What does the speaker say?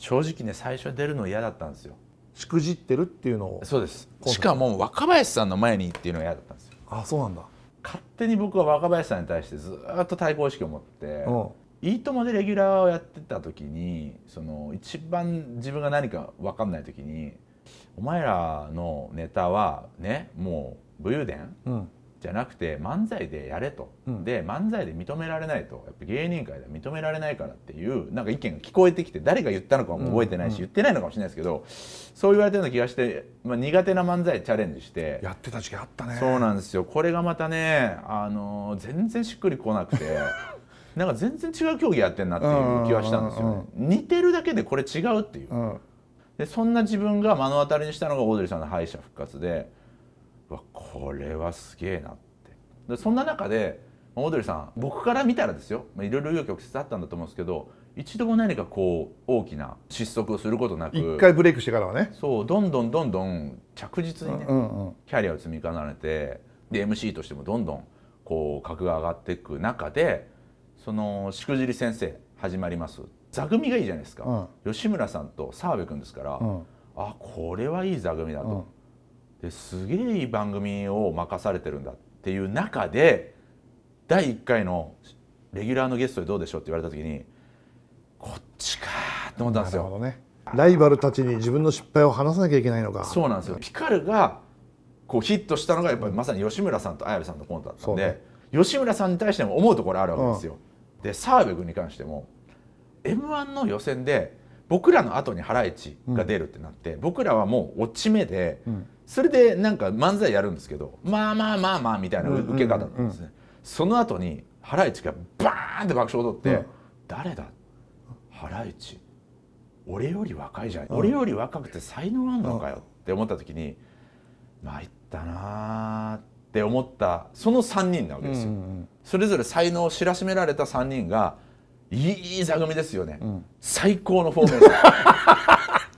正直ね最初出るの嫌だったんですよしくじってるっていうのをそうですしかも若林さんの前にっていうのが嫌だったんですよあそうなんだ勝手に僕は若林さんに対してずっと対抗意識を持って「いいとも!」でレギュラーをやってた時にその一番自分が何か分かんない時に「お前らのネタはねもう武勇伝、うん、じゃなくて漫才でやれと、うん、で漫才で認められないとやっぱ芸人界では認められないからっていうなんか意見が聞こえてきて誰が言ったのかも覚えてないし、うん、言ってないのかもしれないですけどそう言われてるような気がして、まあ、苦手な漫才チャレンジしてやってた時期あったねそうなんですよこれがまたね、あのー、全然しっくりこなくて。なんか全然違う競技やってんなっていう気はしたんですよ、ね、似てるだけでこれ違うっていう、でそんな自分が目の当たりにしたのがオードリーさんの敗者復活でわこれはすげえなってでそんな中でオードリーさん僕から見たらですよいろいろ紆余曲折あったんだと思うんですけど一度も何かこう大きな失速をすることなく一回ブレイクしてからはねそうどんどんどんどん着実にね、うんうん、キャリアを積み重ねてで MC としてもどんどんこう格が上がっていく中でその「しくじり先生始まります」座組がいいじゃないですか、うん、吉村さんと澤部君ですから、うん、あこれはいい座組だと。うんですげえいい番組を任されてるんだっていう中で第1回のレギュラーのゲストでどうでしょうって言われた時にこっちかと思ったんですよ、ね。ライバルたちに自分の失敗を話さなきゃいけないのかそうなんですよピカルがこうヒットしたのがやっぱりまさに吉村さんと綾部さんのコントだったんで、ね、吉村さんに対しても思うところあるわけですよ。うん、で澤部君に関しても m 1の予選で僕らの後にハライチが出るってなって、うん、僕らはもう落ち目で、うん、それでなんか漫才やるんですけどまあまあまあまあみたいな受け方なんですね、その後にハライチがバーンって爆笑を取って、うん、誰だハライチ俺より若いじゃん、俺より若くて才能あんのかよって思った時に参ったなーって思ったその3人なわけですよ、それぞれ才能を知らしめられた3人がいい座組ですよね、最高のフォーメーション